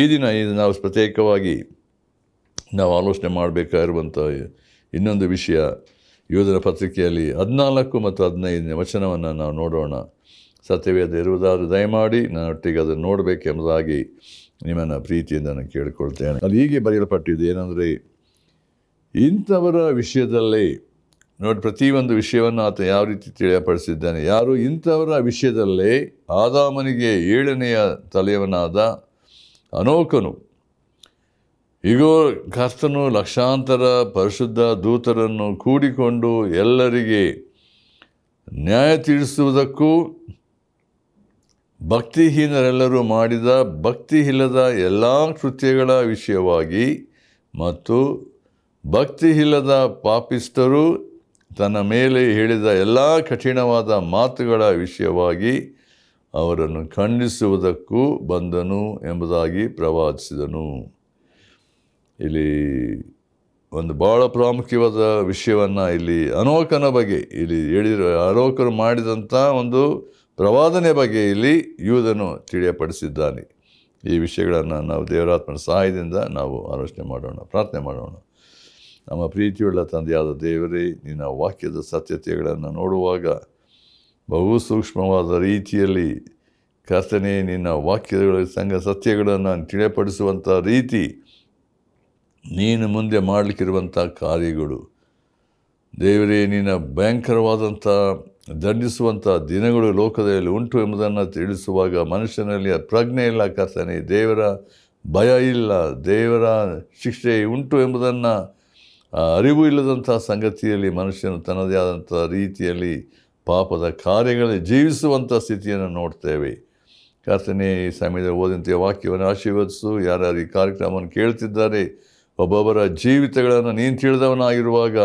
ಈ ದಿನ ಇದು ನಾವು ಪ್ರತ್ಯೇಕವಾಗಿ ನಾವು ಆಲೋಚನೆ ಮಾಡಬೇಕಾಗಿರುವಂಥ ಇನ್ನೊಂದು ವಿಷಯ ಯೋಧರ ಪತ್ರಿಕೆಯಲ್ಲಿ ಹದಿನಾಲ್ಕು ಮತ್ತು ಹದಿನೈದನೇ ವಚನವನ್ನು ನಾವು ನೋಡೋಣ ಸತ್ಯವೇದ ಇರುವುದಾದರೂ ದಯಮಾಡಿ ನನ್ನೊಟ್ಟಿಗೆ ಅದನ್ನು ನೋಡಬೇಕೆಂಬುದಾಗಿ ನಿಮ್ಮನ್ನು ಪ್ರೀತಿಯಿಂದ ನಾನು ಕೇಳಿಕೊಳ್ತೇನೆ ಅಲ್ಲಿ ಹೀಗೆ ಬರೆಯಲ್ಪಟ್ಟಿದ್ದು ಏನಂದರೆ ಇಂಥವರ ವಿಷಯದಲ್ಲಿ ನೋಡಿ ಪ್ರತಿಯೊಂದು ವಿಷಯವನ್ನು ಆತ ಯಾವ ರೀತಿ ತಿಳಿಯಪಡಿಸಿದ್ದಾನೆ ಯಾರು ಇಂಥವರ ವಿಷಯದಲ್ಲೇ ಆದಾಮನಿಗೆ ಏಳನೆಯ ತಲೆಯವನಾದ ಅನೋಕನು ಇಗೋ ಕರ್ತನು ಲಕ್ಷಾಂತರ ಪರಿಶುದ್ಧ ದೂತರನ್ನು ಕೂಡಿಕೊಂಡು ಎಲ್ಲರಿಗೆ ನ್ಯಾಯ ತೀರಿಸುವುದಕ್ಕೂ ಭಕ್ತಿಹೀನರೆಲ್ಲರೂ ಮಾಡಿದ ಭಕ್ತಿ ಇಲ್ಲದ ಎಲ್ಲ ಕೃತ್ಯಗಳ ವಿಷಯವಾಗಿ ಮತ್ತು ಭಕ್ತಿ ಇಲ್ಲದ ಪಾಪಿಸ್ಟರು ತನ್ನ ಮೇಲೆ ಹೇಳಿದ ಎಲ್ಲ ಕಠಿಣವಾದ ಮಾತುಗಳ ವಿಷಯವಾಗಿ ಅವರನ್ನು ಖಂಡಿಸುವುದಕ್ಕೂ ಬಂದನು ಎಂಬುದಾಗಿ ಪ್ರವಾದಿಸಿದನು ಇಲ್ಲಿ ಒಂದು ಭಾಳ ಪ್ರಾಮುಖ್ಯವಾದ ವಿಷಯವನ್ನು ಇಲ್ಲಿ ಅನೋಕನ ಬಗ್ಗೆ ಇಲ್ಲಿ ಹೇಳಿರೋ ಅನೋಕರು ಮಾಡಿದಂಥ ಒಂದು ಪ್ರವಾದನೆ ಬಗ್ಗೆ ಇಲ್ಲಿ ಯೂದನು ತಿಳಿಯಪಡಿಸಿದ್ದಾನೆ ಈ ವಿಷಯಗಳನ್ನು ನಾವು ದೇವರಾತ್ಮನ ಸಹಾಯದಿಂದ ನಾವು ಆಲೋಚನೆ ಮಾಡೋಣ ಪ್ರಾರ್ಥನೆ ಮಾಡೋಣ ನಮ್ಮ ಪ್ರೀತಿಯುಳ್ಳ ತಂದೆಯಾದ ದೇವರೇ ನಿನ್ನ ವಾಕ್ಯದ ಸತ್ಯತೆಗಳನ್ನು ನೋಡುವಾಗ ಬಹು ಸೂಕ್ಷ್ಮವಾದ ರೀತಿಯಲ್ಲಿ ಕರ್ತನೇ ನಿನ್ನ ವಾಕ್ಯಗಳ ಸಂಘ ಸತ್ಯಗಳನ್ನು ತಿಳಿಯಪಡಿಸುವಂಥ ರೀತಿ ನೀನು ಮುಂದೆ ಮಾಡಲಿಕ್ಕಿರುವಂಥ ಕಾರ್ಯಗಳು ದೇವರೇ ನಿನ್ನ ಭಯಂಕರವಾದಂಥ ದಂಡಿಸುವಂಥ ದಿನಗಳು ಲೋಕದಲ್ಲಿ ಉಂಟು ಎಂಬುದನ್ನು ತಿಳಿಸುವಾಗ ಮನುಷ್ಯನಲ್ಲಿ ಪ್ರಜ್ಞೆ ಇಲ್ಲ ಕರ್ತನೆ ದೇವರ ಭಯ ಇಲ್ಲ ದೇವರ ಶಿಕ್ಷೆ ಉಂಟು ಎಂಬುದನ್ನು ಅರಿವು ಇಲ್ಲದಂಥ ಸಂಗತಿಯಲ್ಲಿ ಮನುಷ್ಯನು ತನ್ನದೇ ಆದಂಥ ರೀತಿಯಲ್ಲಿ ಪಾಪದ ಕಾರ್ಯಗಳಲ್ಲಿ ಜೀವಿಸುವಂಥ ಸ್ಥಿತಿಯನ್ನು ನೋಡ್ತೇವೆ ಕರ್ತನೇ ಈ ಸಮಯದಲ್ಲಿ ಓದಂತೆ ವಾಕ್ಯವನ್ನು ಆಶೀರ್ವದಿಸು ಯಾರ್ಯಾರು ಈ ಕಾರ್ಯಕ್ರಮವನ್ನು ಕೇಳ್ತಿದ್ದಾರೆ ಒಬ್ಬೊಬ್ಬರ ಜೀವಿತಗಳನ್ನು ನೀನು ತಿಳಿದವನಾಗಿರುವಾಗ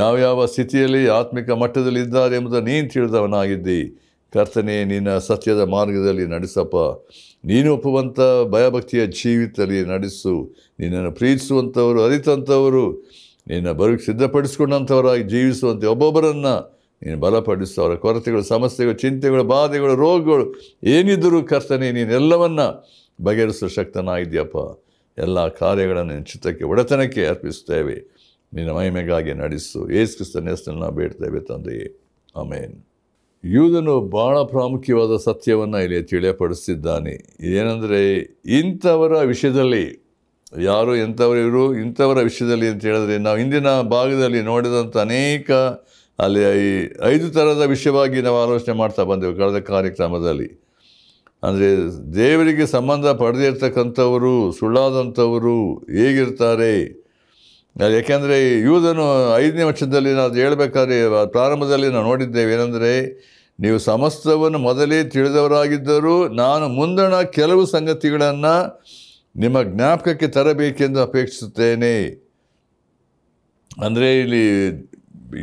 ಯಾವ ಯಾವ ಸ್ಥಿತಿಯಲ್ಲಿ ಆತ್ಮಿಕ ಮಟ್ಟದಲ್ಲಿ ಇದ್ದಾರೆ ಎಂಬುದನ್ನು ನೀನು ತಿಳಿದವನಾಗಿದ್ದಿ ಕರ್ತನೆ ನಿನ್ನ ಸತ್ಯದ ಮಾರ್ಗದಲ್ಲಿ ನಡೆಸಪ್ಪ ನೀನು ಒಪ್ಪುವಂಥ ಭಯಭಕ್ತಿಯ ಜೀವಿತದಲ್ಲಿ ನಡೆಸು ನಿನ್ನನ್ನು ಪ್ರೀತಿಸುವಂಥವರು ಅರಿತಂಥವರು ನಿನ್ನ ಬರು ಸಿದ್ಧಪಡಿಸಿಕೊಂಡಂಥವರಾಗಿ ಜೀವಿಸುವಂತೆ ಒಬ್ಬೊಬ್ಬರನ್ನು ನೀನು ಬಲಪಡಿಸು ಅವರ ಕೊರತೆಗಳು ಸಮಸ್ಯೆಗಳು ಚಿಂತೆಗಳು ಬಾಧೆಗಳು ರೋಗಗಳು ಏನಿದ್ದರೂ ಕರ್ತನೆ ನೀನೆಲ್ಲವನ್ನು ಬಗೆಹರಿಸುವ ಶಕ್ತನಾಗಿದ್ಯಪ್ಪ ಎಲ್ಲ ಕಾರ್ಯಗಳನ್ನು ಚಿತ್ತಕ್ಕೆ ಒಡೆತನಕ್ಕೆ ಅರ್ಪಿಸುತ್ತೇವೆ ನಿನ್ನ ಮಹಿಮೆಗಾಗಿ ನಡೆಸು ಏಸು ಕ್ರಿಸ್ತನ ಹೆಸರನ್ನು ನಾವು ಬೇಡ್ತೇವೆ ತಂದೆಯೇ ಆಮೇನ್ ಯೂದನು ಭಾಳ ಪ್ರಾಮುಖ್ಯವಾದ ಸತ್ಯವನ್ನು ಇಲ್ಲಿ ತಿಳಿಯಪಡಿಸ್ತಿದ್ದಾನೆ ಏನೆಂದರೆ ಇಂಥವರ ವಿಷಯದಲ್ಲಿ ಯಾರು ಎಂಥವರು ಇವರು ಇಂಥವರ ವಿಷಯದಲ್ಲಿ ಅಂತ ಹೇಳಿದ್ರೆ ನಾವು ಇಂದಿನ ಭಾಗದಲ್ಲಿ ನೋಡಿದಂಥ ಅನೇಕ ಅಲ್ಲಿ ಈ ಐದು ಥರದ ವಿಷಯವಾಗಿ ನಾವು ಆಲೋಚನೆ ಮಾಡ್ತಾ ಬಂದೆವು ಕಳೆದ ಕಾರ್ಯಕ್ರಮದಲ್ಲಿ ಅಂದರೆ ದೇವರಿಗೆ ಸಂಬಂಧ ಪಡೆದೇ ಇರ್ತಕ್ಕಂಥವರು ಸುಳ್ಳಾದಂಥವರು ಹೇಗಿರ್ತಾರೆ ಯಾಕೆಂದರೆ ಯೂದನು ಐದನೇ ವರ್ಷದಲ್ಲಿ ನಾವು ಹೇಳಬೇಕಾದ್ರೆ ಪ್ರಾರಂಭದಲ್ಲಿ ನಾವು ನೋಡಿದ್ದೇವೆ ಏನಂದರೆ ನೀವು ಸಮಸ್ತವನ್ನು ಮೊದಲೇ ತಿಳಿದವರಾಗಿದ್ದರೂ ನಾನು ಮುಂದಣ ಕೆಲವು ಸಂಗತಿಗಳನ್ನು ನಿಮ್ಮ ಜ್ಞಾಪಕಕ್ಕೆ ತರಬೇಕೆಂದು ಅಪೇಕ್ಷಿಸುತ್ತೇನೆ ಅಂದರೆ ಇಲ್ಲಿ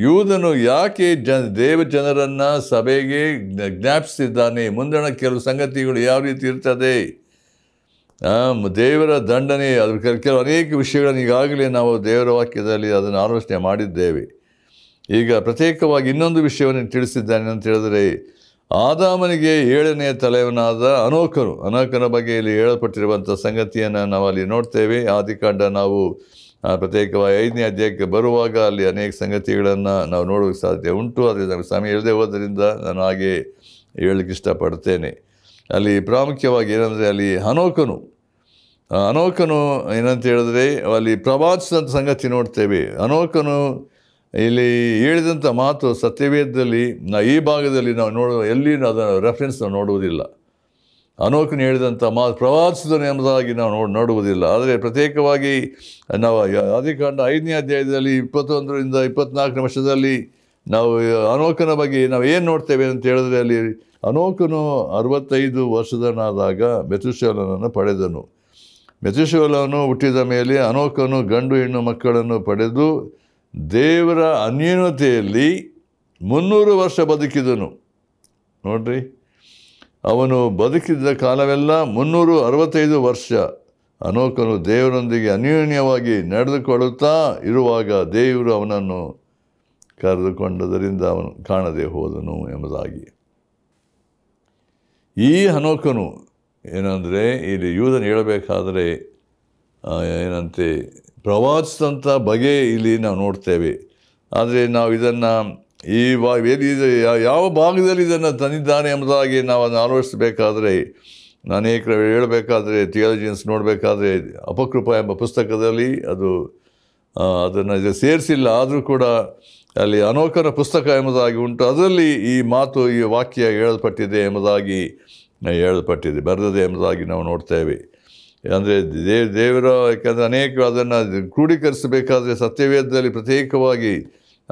ಯೂದನು ಯಾಕೆ ಜನ ದೇವ ಜನರನ್ನು ಸಭೆಗೆ ಜ್ಞಾಪಿಸಿದ್ದಾನೆ ಮುಂದಣ ಕೆಲವು ಸಂಗತಿಗಳು ಯಾವ ರೀತಿ ಇರ್ತದೆ ದೇವರ ದಂಡನೆ ಅದ್ರ ಕೆಲವು ಅನೇಕ ವಿಷಯಗಳನ್ನು ಈಗಾಗಲೇ ನಾವು ದೇವರ ವಾಕ್ಯದಲ್ಲಿ ಅದನ್ನು ಆಲೋಚನೆ ಮಾಡಿದ್ದೇವೆ ಈಗ ಪ್ರತ್ಯೇಕವಾಗಿ ಇನ್ನೊಂದು ವಿಷಯವನ್ನು ತಿಳಿಸಿದ್ದಾನೆ ಅಂತ ಹೇಳಿದರೆ ಆದಾಮನಿಗೆ ಏಳನೆಯ ತಲೆಯವನಾದ ಅನೋಕರು ಅನೋಕನ ಬಗ್ಗೆ ಹೇಳಲ್ಪಟ್ಟಿರುವಂಥ ಸಂಗತಿಯನ್ನು ನಾವು ಅಲ್ಲಿ ನೋಡ್ತೇವೆ ಆದಿಕಾಂಡ ನಾವು ಪ್ರತ್ಯೇಕವಾಗಿ ಐದನೇ ಅಧ್ಯಾಯಕ್ಕೆ ಬರುವಾಗ ಅಲ್ಲಿ ಅನೇಕ ಸಂಗತಿಗಳನ್ನು ನಾವು ನೋಡುವ ಸಾಧ್ಯ ಉಂಟು ನಮಗೆ ಸಮಯ ಇಲ್ಲದೆ ಹೋದ್ದರಿಂದ ನಾನು ಹಾಗೆ ಹೇಳಲಿಕ್ಕೆ ಇಷ್ಟಪಡ್ತೇನೆ ಅಲ್ಲಿ ಪ್ರಾಮುಖ್ಯವಾಗಿ ಏನಂದರೆ ಅಲ್ಲಿ ಅನೋಕನು ಅನೋಕನು ಏನಂತ ಹೇಳಿದ್ರೆ ಅಲ್ಲಿ ಪ್ರವಾಸದಂಥ ಸಂಗತಿ ನೋಡ್ತೇವೆ ಅನೋಕನು ಇಲ್ಲಿ ಹೇಳಿದಂಥ ಮಾತು ಸತ್ಯವೇದದಲ್ಲಿ ನಾ ಈ ಭಾಗದಲ್ಲಿ ನಾವು ನೋಡುವ ಎಲ್ಲಿ ಅದನ್ನು ರೆಫರೆನ್ಸ್ ನಾವು ನೋಡುವುದಿಲ್ಲ ಅನೋಕನು ಹೇಳಿದಂಥ ಮಾ ಪ್ರವಾಸಿದನು ಎಂಬುದಾಗಿ ನಾವು ನೋಡಿ ನೋಡುವುದಿಲ್ಲ ಆದರೆ ಪ್ರತ್ಯೇಕವಾಗಿ ನಾವು ಅದೇ ಐದನೇ ಅಧ್ಯಾಯದಲ್ಲಿ ಇಪ್ಪತ್ತೊಂದರಿಂದ ಇಪ್ಪತ್ನಾಲ್ಕನೇ ವರ್ಷದಲ್ಲಿ ನಾವು ಅನೋಕನ ಬಗ್ಗೆ ನಾವು ಏನು ನೋಡ್ತೇವೆ ಅಂತ ಹೇಳಿದ್ರೆ ಅಲ್ಲಿ ಅನೋಕನು ಅರವತ್ತೈದು ವರ್ಷದನಾದಾಗ ಮೆಥುಶಾಲನನ್ನು ಪಡೆದನು ಮೆಥುಶೇಲನು ಹುಟ್ಟಿದ ಮೇಲೆ ಅನೋಕನು ಗಂಡು ಹೆಣ್ಣು ಮಕ್ಕಳನ್ನು ಪಡೆದು ದೇವರ ಅನ್ಯೂನತೆಯಲ್ಲಿ ಮುನ್ನೂರು ವರ್ಷ ಬದುಕಿದನು ನೋಡ್ರಿ ಅವನು ಬದುಕಿದ್ದ ಕಾಲವೆಲ್ಲ ಮುನ್ನೂರು ಅರವತ್ತೈದು ವರ್ಷ ಅನೋಕನು ದೇವರೊಂದಿಗೆ ಅನ್ಯೋನ್ಯವಾಗಿ ನಡೆದುಕೊಳ್ಳುತ್ತಾ ಇರುವಾಗ ದೇವರು ಅವನನ್ನು ಕರೆದುಕೊಂಡದರಿಂದ ಅವನು ಕಾಣದೆ ಹೋದನು ಎಂಬುದಾಗಿ ಈ ಅನೋಕನು ಏನಂದರೆ ಇಲ್ಲಿ ಯೂದನು ಹೇಳಬೇಕಾದರೆ ಏನಂತೆ ಪ್ರವಾಸದಂಥ ಬಗೆ ಇಲ್ಲಿ ನಾವು ನೋಡ್ತೇವೆ ಆದರೆ ನಾವು ಇದನ್ನು ಈ ವಾ ಯಾವ ಭಾಗದಲ್ಲಿ ಇದನ್ನು ತಂದಿದ್ದಾನೆ ಎಂಬುದಾಗಿ ನಾವು ಅದನ್ನು ಆಲೋಚಿಸಬೇಕಾದರೆ ಅನೇಕ ಹೇಳಬೇಕಾದ್ರೆ ಥಿಯಾಲಜಿಯನ್ಸ್ ನೋಡಬೇಕಾದ್ರೆ ಅಪಕೃಪ ಎಂಬ ಪುಸ್ತಕದಲ್ಲಿ ಅದು ಅದನ್ನು ಇದು ಸೇರಿಸಿಲ್ಲ ಆದರೂ ಕೂಡ ಅಲ್ಲಿ ಅನೋಕರ ಪುಸ್ತಕ ಎಂಬುದಾಗಿ ಉಂಟು ಅದರಲ್ಲಿ ಈ ಮಾತು ಈ ವಾಕ್ಯ ಹೇಳಲ್ಪಟ್ಟಿದೆ ಎಂಬುದಾಗಿ ಹೇಳಲ್ಪಟ್ಟಿದೆ ಬರೆದಿದೆ ಎಂಬುದಾಗಿ ನಾವು ನೋಡ್ತೇವೆ ಅಂದರೆ ದೇವ್ ದೇವರ ಯಾಕಂದರೆ ಅನೇಕ ಅದನ್ನು ಕ್ರೋಢೀಕರಿಸಬೇಕಾದ್ರೆ ಸತ್ಯವೇದದಲ್ಲಿ ಪ್ರತ್ಯೇಕವಾಗಿ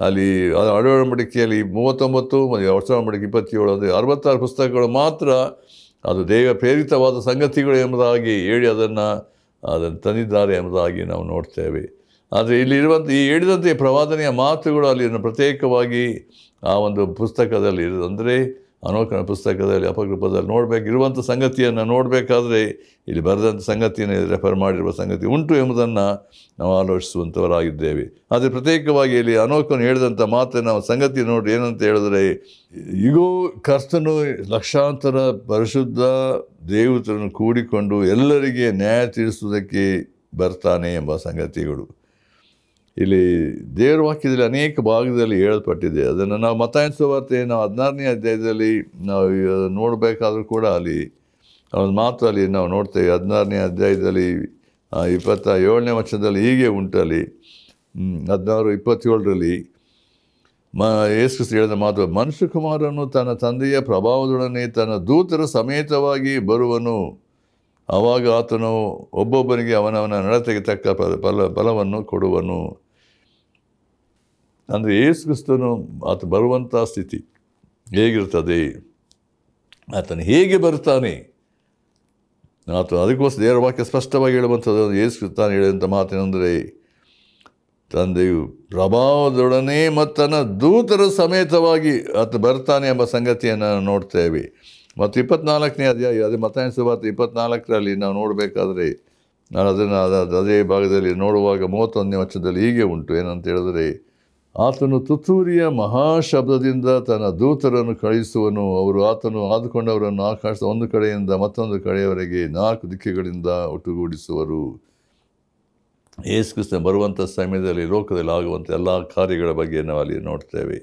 ಅಲ್ಲಿ ಅಡವಾಳ ಮಡಿಕೆಯಲ್ಲಿ ಮೂವತ್ತೊಂಬತ್ತು ವರ್ಷ ಮಡಿಕೆ ಇಪ್ಪತ್ತೇಳು ಅಂದರೆ ಅರವತ್ತಾರು ಪುಸ್ತಕಗಳು ಮಾತ್ರ ಅದು ದೇವ ಪ್ರೇರಿತವಾದ ಸಂಗತಿಗಳು ಎಂಬುದಾಗಿ ಹೇಳಿ ಅದನ್ನು ಅದನ್ನು ತಂದಿದ್ದಾರೆ ಎಂಬುದಾಗಿ ನಾವು ನೋಡ್ತೇವೆ ಆದರೆ ಇಲ್ಲಿರುವಂಥ ಈ ಹೇಳಿದಂತೆ ಪ್ರವಾದನೆಯ ಮಾತುಗಳು ಅಲ್ಲಿ ಪ್ರತ್ಯೇಕವಾಗಿ ಆ ಒಂದು ಪುಸ್ತಕದಲ್ಲಿ ಅಂದರೆ ಅನೋಕನ ಪುಸ್ತಕದಲ್ಲಿ ಅಪಕೃಪದಲ್ಲಿ ನೋಡಬೇಕಿರುವಂಥ ಸಂಗತಿಯನ್ನು ನೋಡಬೇಕಾದ್ರೆ ಇಲ್ಲಿ ಬರೆದಂಥ ಸಂಗತಿಯನ್ನು ರೆಫರ್ ಮಾಡಿರುವ ಸಂಗತಿ ಉಂಟು ಎಂಬುದನ್ನು ನಾವು ಆಲೋಚಿಸುವಂಥವರಾಗಿದ್ದೇವೆ ಆದರೆ ಪ್ರತ್ಯೇಕವಾಗಿ ಇಲ್ಲಿ ಅನೋಕನು ಹೇಳಿದಂಥ ಮಾತ್ರ ನಾವು ಸಂಗತಿ ನೋಡಿ ಏನಂತ ಹೇಳಿದ್ರೆ ಈಗೂ ಕರ್ತನು ಲಕ್ಷಾಂತರ ಪರಿಶುದ್ಧ ದೇವತರನ್ನು ಕೂಡಿಕೊಂಡು ಎಲ್ಲರಿಗೆ ನ್ಯಾಯ ತೀರಿಸುವುದಕ್ಕೆ ಬರ್ತಾನೆ ಎಂಬ ಸಂಗತಿಗಳು ಇಲ್ಲಿ ದೇವರ ವಾಕ್ಯದಲ್ಲಿ ಅನೇಕ ಭಾಗದಲ್ಲಿ ಹೇಳಲ್ಪಟ್ಟಿದೆ ಅದನ್ನು ನಾವು ಮತಾಯಿಸುವಾರ್ತೆ ನಾವು ಹದಿನಾರನೇ ಅಧ್ಯಾಯದಲ್ಲಿ ನಾವು ನೋಡಬೇಕಾದ್ರೂ ಕೂಡ ಅಲ್ಲಿ ಅವನ ಮಾತು ಅಲ್ಲಿ ನಾವು ನೋಡ್ತೇವೆ ಹದಿನಾರನೇ ಅಧ್ಯಾಯದಲ್ಲಿ ಇಪ್ಪತ್ತ ಏಳನೇ ವರ್ಷದಲ್ಲಿ ಹೀಗೆ ಉಂಟಲ್ಲಿ ಹದಿನಾರು ಇಪ್ಪತ್ತೇಳರಲ್ಲಿ ಮ ಯೇಸು ಹೇಳಿದ ಮಾತು ಮನುಷ್ಯ ಕುಮಾರನು ತನ್ನ ತಂದೆಯ ಪ್ರಭಾವದೊಡನೆ ತನ್ನ ದೂತರ ಸಮೇತವಾಗಿ ಬರುವನು ಆವಾಗ ಆತನು ಒಬ್ಬೊಬ್ಬನಿಗೆ ಅವನವನ ನಡತೆಗೆ ತಕ್ಕ ಫಲ ಫಲವನ್ನು ಕೊಡುವನು ಅಂದರೆ ಯೇಸು ಕ್ರಿಸ್ತನು ಆತ ಬರುವಂಥ ಸ್ಥಿತಿ ಹೇಗಿರ್ತದೆ ಆತನು ಹೇಗೆ ಬರ್ತಾನೆ ಆತ ಅದಕ್ಕೋಸ್ಕರ ದೇವರ ವಾಕ್ಯ ಸ್ಪಷ್ಟವಾಗಿ ಹೇಳುವಂಥದ್ದು ಏಸು ಕ್ರಿಸ್ತಾನು ಹೇಳಿದಂಥ ಮಾತೇನೆಂದರೆ ತಂದೆಯು ಪ್ರಭಾವದೊಡನೆ ಮತ್ತು ತನ್ನ ದೂತರ ಸಮೇತವಾಗಿ ಆತ ಬರ್ತಾನೆ ಎಂಬ ಸಂಗತಿಯನ್ನು ನೋಡ್ತೇವೆ ಮತ್ತು ಇಪ್ಪತ್ನಾಲ್ಕನೇ ಅಧ್ಯಾಯ ಅದೇ ಮತಾಯಿಸುವಾರ್ಥ ಇಪ್ಪತ್ನಾಲ್ಕರಲ್ಲಿ ನಾವು ನೋಡಬೇಕಾದ್ರೆ ನಾನು ಅದನ್ನು ಅದೇ ಭಾಗದಲ್ಲಿ ನೋಡುವಾಗ ಮೂವತ್ತೊಂದನೇ ವರ್ಷದಲ್ಲಿ ಹೀಗೆ ಉಂಟು ಏನಂತ ಹೇಳಿದ್ರೆ ಆತನು ತುತ್ತೂರಿಯ ಮಹಾಶಬ್ದದಿಂದ ತನ್ನ ದೂತರನ್ನು ಕಳುಹಿಸುವನು ಅವರು ಆತನು ಆದುಕೊಂಡವರನ್ನು ಆಕಾಶದ ಒಂದು ಕಡೆಯಿಂದ ಮತ್ತೊಂದು ಕಡೆಯವರೆಗೆ ನಾಲ್ಕು ದಿಕ್ಕಿಗಳಿಂದ ಒಟ್ಟುಗೂಡಿಸುವರು ಕೃಷ್ಣ ಬರುವಂಥ ಸಮಯದಲ್ಲಿ ಲೋಕದಲ್ಲಿ ಆಗುವಂಥ ಎಲ್ಲ ಕಾರ್ಯಗಳ ಬಗ್ಗೆ ನಾವು ಅಲ್ಲಿ ನೋಡ್ತೇವೆ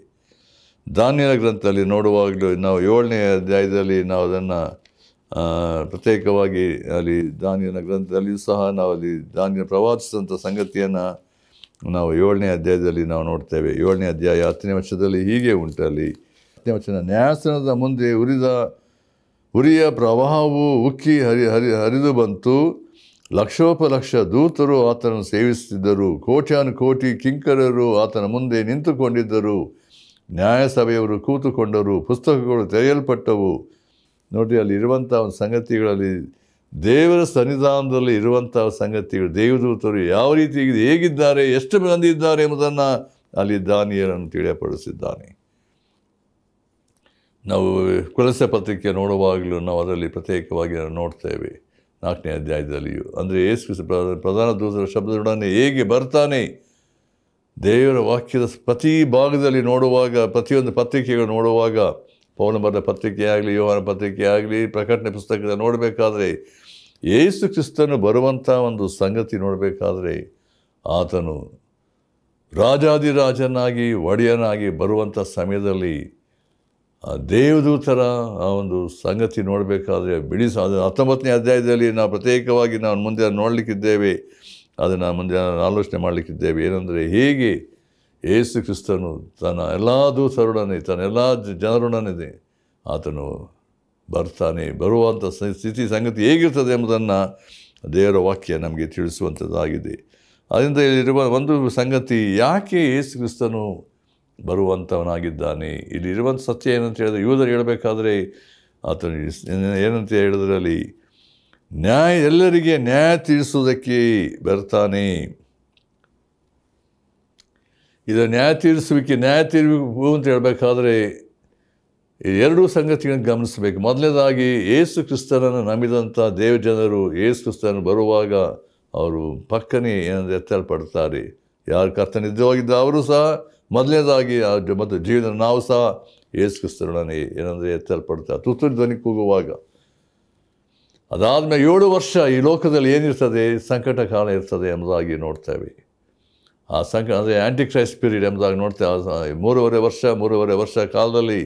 ಧಾನ್ಯದ ಗ್ರಂಥದಲ್ಲಿ ನೋಡುವಾಗಲೂ ನಾವು ಏಳನೇ ಅಧ್ಯಾಯದಲ್ಲಿ ನಾವು ಅದನ್ನು ಪ್ರತ್ಯೇಕವಾಗಿ ಅಲ್ಲಿ ಧಾನ್ಯನ ಗ್ರಂಥದಲ್ಲಿಯೂ ಸಹ ನಾವು ಅಲ್ಲಿ ಧಾನ್ಯ ಪ್ರವಾದಿಸಿದಂಥ ಸಂಗತಿಯನ್ನು ನಾವು ಏಳನೇ ಅಧ್ಯಾಯದಲ್ಲಿ ನಾವು ನೋಡ್ತೇವೆ ಏಳನೇ ಅಧ್ಯಾಯ ಹತ್ತನೇ ವರ್ಷದಲ್ಲಿ ಹೀಗೆ ಉಂಟಲ್ಲಿ ಹತ್ತನೇ ವರ್ಷದ ನ್ಯಾಸನದ ಮುಂದೆ ಉರಿದ ಉರಿಯ ಪ್ರವಾಹವು ಉಕ್ಕಿ ಹರಿ ಹರಿ ಹರಿದು ಬಂತು ಲಕ್ಷೋಪಲಕ್ಷ ದೂತರು ಆತನನ್ನು ಸೇವಿಸುತ್ತಿದ್ದರು ಕೋಟಿ ಕಿಂಕರರು ಆತನ ಮುಂದೆ ನಿಂತುಕೊಂಡಿದ್ದರು ನ್ಯಾಯಸಭೆಯವರು ಕೂತುಕೊಂಡರು ಪುಸ್ತಕಗಳು ತೆರೆಯಲ್ಪಟ್ಟವು ನೋಡಿ ಇರುವಂಥ ಒಂದು ಸಂಗತಿಗಳಲ್ಲಿ ದೇವರ ಸನ್ನಿಧಾನದಲ್ಲಿ ಇರುವಂಥ ಸಂಗತಿಗಳು ದೇವದೂತರು ಯಾವ ರೀತಿ ಹೇಗಿದ್ದಾರೆ ಎಷ್ಟು ಮಂದಿ ಇದ್ದಾರೆ ಎಂಬುದನ್ನು ಅಲ್ಲಿ ದಾನಿಯರನ್ನು ತಿಳಿಯಪಡಿಸಿದ್ದಾನೆ ನಾವು ಕುಲಸ ಪತ್ರಿಕೆ ನೋಡುವಾಗಲೂ ನಾವು ಅದರಲ್ಲಿ ಪ್ರತ್ಯೇಕವಾಗಿ ನೋಡ್ತೇವೆ ನಾಲ್ಕನೇ ಅಧ್ಯಾಯದಲ್ಲಿಯೂ ಅಂದರೆ ಯೇಸು ಪ್ರಧಾನ ದೂತರ ಶಬ್ದದೊಡನೆ ಹೇಗೆ ಬರ್ತಾನೆ ದೇವರ ವಾಕ್ಯದ ಪ್ರತಿ ಭಾಗದಲ್ಲಿ ನೋಡುವಾಗ ಪ್ರತಿಯೊಂದು ಪತ್ರಿಕೆಗಳು ನೋಡುವಾಗ ಪೌರ್ಣ ಪತ್ರಿಕೆಯಾಗಲಿ ಪತ್ರಿಕೆ ಆಗಲಿ ಯೋಹಾನ ಪತ್ರಿಕೆ ಆಗಲಿ ಪ್ರಕಟಣೆ ಪುಸ್ತಕದ ನೋಡಬೇಕಾದ್ರೆ ಏಸು ಕ್ರಿಸ್ತನು ಬರುವಂಥ ಒಂದು ಸಂಗತಿ ನೋಡಬೇಕಾದ್ರೆ ಆತನು ರಾಜಾದಿರಾಜನಾಗಿ ಒಡೆಯನಾಗಿ ಬರುವಂಥ ಸಮಯದಲ್ಲಿ ಆ ದೇವದೂತರ ಆ ಒಂದು ಸಂಗತಿ ನೋಡಬೇಕಾದ್ರೆ ಬಿಡಿ ಹತ್ತೊಂಬತ್ತನೇ ಅಧ್ಯಾಯದಲ್ಲಿ ನಾವು ಪ್ರತ್ಯೇಕವಾಗಿ ನಾವು ಮುಂದೆ ನೋಡಲಿಕ್ಕಿದ್ದೇವೆ ಅದನ್ನು ಮುಂದೆ ಆಲೋಚನೆ ಮಾಡಲಿಕ್ಕಿದ್ದೇವೆ ಏನಂದರೆ ಹೇಗೆ ಏಸು ಕ್ರಿಸ್ತನು ತನ್ನ ಎಲ್ಲ ದೂತರೊಡನೆ ತನ್ನ ಎಲ್ಲ ಜನರೊಡನೆ ಆತನು ಬರ್ತಾನೆ ಬರುವಂಥ ಸ್ಥಿತಿ ಸಂಗತಿ ಹೇಗಿರ್ತದೆ ಎಂಬುದನ್ನು ದೇವರ ವಾಕ್ಯ ನಮಗೆ ತಿಳಿಸುವಂಥದ್ದಾಗಿದೆ ಅದರಿಂದ ಇಲ್ಲಿರುವ ಒಂದು ಸಂಗತಿ ಯಾಕೆ ಯೇಸು ಕ್ರಿಸ್ತನು ಬರುವಂಥವನಾಗಿದ್ದಾನೆ ಇಲ್ಲಿರುವಂಥ ಸತ್ಯ ಏನಂತ ಹೇಳಿದ್ರೆ ಯೋಧರು ಹೇಳಬೇಕಾದ್ರೆ ಆತನು ಏನಂತ ಹೇಳಿದ್ರಲ್ಲಿ ನ್ಯಾಯ ಎಲ್ಲರಿಗೆ ನ್ಯಾಯ ತೀರಿಸುವುದಕ್ಕೆ ಬರ್ತಾನೆ ಇದು ನ್ಯಾಯ ತೀರಿಸುವಿಕೆ ನ್ಯಾಯ ತೀರ್ಬೇಕು ಅಂತ ಹೇಳಬೇಕಾದ್ರೆ ಎರಡೂ ಸಂಗತಿಗಳನ್ನು ಗಮನಿಸಬೇಕು ಮೊದಲನೇದಾಗಿ ಏಸು ಕ್ರಿಸ್ತನನ್ನು ನಂಬಿದಂಥ ದೇವಜನರು ಏಸು ಕ್ರಿಸ್ತನ ಬರುವಾಗ ಅವರು ಪಕ್ಕನೇ ಏನಂದರೆ ಎತ್ತಲ್ಪಡ್ತಾರೆ ಯಾರು ಕರ್ತನಿದ್ದ ಅವರು ಸಹ ಮೊದಲನೇದಾಗಿ ಮತ್ತು ಜೀವನ ನಾವು ಸಹ ಏಸು ಕ್ರಿಸ್ತನೊಡನೆ ಏನಂದರೆ ಎತ್ತಲ್ಪಡ್ತಾರೆ ತುತ್ತೂರು ಧ್ವನಿ ಕೂಗುವಾಗ ಅದಾದಮೇಲೆ ಏಳು ವರ್ಷ ಈ ಲೋಕದಲ್ಲಿ ಏನಿರ್ತದೆ ಸಂಕಟ ಕಾಲ ಇರ್ತದೆ ಎಂಬುದಾಗಿ ನೋಡ್ತೇವೆ ಆ ಸಂಕ ಅಂದರೆ ಆ್ಯಂಟಿ ಕ್ರೈಸ್ಟ್ ಪೀರಿಯಡ್ ಎಂಬುದಾಗಿ ನೋಡ್ತೇವೆ ಮೂರುವರೆ ವರ್ಷ ಮೂರುವರೆ ವರ್ಷ ಕಾಲದಲ್ಲಿ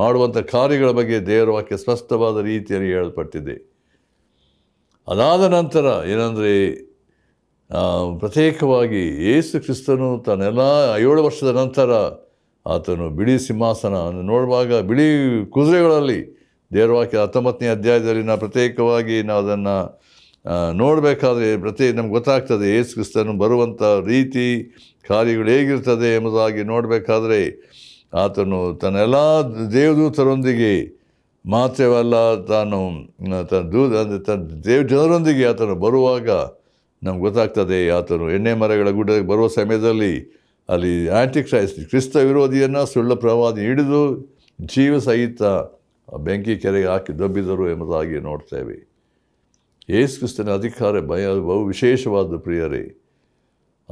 ಮಾಡುವಂಥ ಕಾರ್ಯಗಳ ಬಗ್ಗೆ ದೇವರ ವಾಕ್ಯ ಸ್ಪಷ್ಟವಾದ ರೀತಿಯಲ್ಲಿ ಹೇಳಲ್ಪಟ್ಟಿದೆ ಅದಾದ ನಂತರ ಏನಂದರೆ ಪ್ರತ್ಯೇಕವಾಗಿ ಏಸು ಕ್ರಿಸ್ತನು ತನ್ನೆಲ್ಲ ಏಳು ವರ್ಷದ ನಂತರ ಆತನು ಬಿಳಿ ಸಿಂಹಾಸನ ನೋಡುವಾಗ ಬಿಳಿ ಕುದುರೆಗಳಲ್ಲಿ ದೇವರವಾಕ್ಯ ಹತ್ತೊಂಬತ್ತನೇ ಅಧ್ಯಾಯದಲ್ಲಿ ನಾವು ಪ್ರತ್ಯೇಕವಾಗಿ ನಾವು ಅದನ್ನು ನೋಡಬೇಕಾದ್ರೆ ಪ್ರತಿ ನಮ್ಗೆ ಗೊತ್ತಾಗ್ತದೆ ಏಸು ಕ್ರಿಸ್ತನು ಬರುವಂಥ ರೀತಿ ಕಾರ್ಯಗಳು ಹೇಗಿರ್ತದೆ ಎಂಬುದಾಗಿ ನೋಡಬೇಕಾದ್ರೆ ಆತನು ತನ್ನೆಲ್ಲ ದೇವದೂತರೊಂದಿಗೆ ಮಾತ್ರವಲ್ಲ ತಾನು ತನ್ನ ದೂ ಅಂದರೆ ತನ್ನ ದೇವ ಜನರೊಂದಿಗೆ ಆತನು ಬರುವಾಗ ನಮ್ಗೆ ಗೊತ್ತಾಗ್ತದೆ ಆತನು ಎಣ್ಣೆ ಮರಗಳ ಗುಡ್ಡಕ್ಕೆ ಬರುವ ಸಮಯದಲ್ಲಿ ಅಲ್ಲಿ ಆ್ಯಂಟಿ ಕ್ರೈಸ್ಟ್ ಕ್ರಿಸ್ತ ವಿರೋಧಿಯನ್ನು ಸುಳ್ಳು ಪ್ರವಾದಿ ಹಿಡಿದು ಜೀವ ಸಹಿತ ಬೆಂಕಿ ಕೆರೆಗೆ ಹಾಕಿ ದಬ್ಬಿದರು ಎಂಬುದಾಗಿ ನೋಡ್ತೇವೆ ಯೇಸು ಕ್ರಿಸ್ತನ ಅಧಿಕಾರ ಭಯ ಬಹು ವಿಶೇಷವಾದ ಪ್ರಿಯರೇ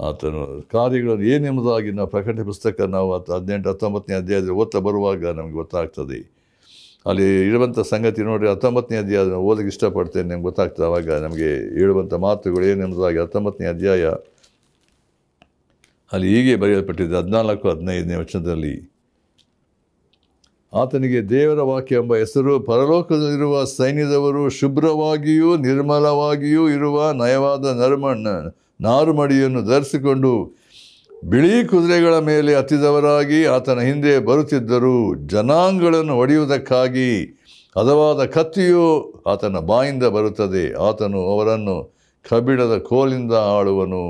ಆತನು ಕಾರ್ಯಗಳನ್ನು ಏನೆಂಬುದಾಗಿ ನಾವು ಪ್ರಕಟಣೆ ಪುಸ್ತಕ ನಾವು ಹತ್ತು ಹದಿನೆಂಟು ಹತ್ತೊಂಬತ್ತನೇ ಅಧ್ಯಾಯದಲ್ಲಿ ಓದ್ತಾ ಬರುವಾಗ ನಮಗೆ ಗೊತ್ತಾಗ್ತದೆ ಅಲ್ಲಿ ಇರುವಂಥ ಸಂಗತಿ ನೋಡಿ ಹತ್ತೊಂಬತ್ತನೇ ಅಧ್ಯಾಯ ಓದಕ್ಕೆ ಇಷ್ಟಪಡ್ತೇನೆ ನಮ್ಗೆ ಗೊತ್ತಾಗ್ತದೆ ಆವಾಗ ನಮಗೆ ಹೇಳುವಂಥ ಮಾತುಗಳು ಏನೆಂಬುದಾಗಿ ಹತ್ತೊಂಬತ್ತನೇ ಅಧ್ಯಾಯ ಅಲ್ಲಿ ಹೀಗೆ ಬರೆಯಲ್ಪಟ್ಟಿದೆ ಹದಿನಾಲ್ಕು ಹದಿನೈದನೇ ವರ್ಷದಲ್ಲಿ ಆತನಿಗೆ ದೇವರ ವಾಕ್ಯ ಎಂಬ ಹೆಸರು ಪರಲೋಕದಲ್ಲಿರುವ ಸೈನ್ಯದವರು ಶುಭ್ರವಾಗಿಯೂ ನಿರ್ಮಲವಾಗಿಯೂ ಇರುವ ನಯವಾದ ನರ್ಮಣ್ಣ ನಾರುಮಡಿಯನ್ನು ಧರಿಸಿಕೊಂಡು ಬಿಳಿ ಕುದುರೆಗಳ ಮೇಲೆ ಹತ್ತಿದವರಾಗಿ ಆತನ ಹಿಂದೆ ಬರುತ್ತಿದ್ದರು ಜನಾಂಗಗಳನ್ನು ಹೊಡೆಯುವುದಕ್ಕಾಗಿ ಹದವಾದ ಕತ್ತಿಯು ಆತನ ಬಾಯಿಂದ ಬರುತ್ತದೆ ಆತನು ಅವರನ್ನು ಕಬ್ಬಿಣದ ಕೋಲಿಂದ ಆಳುವನು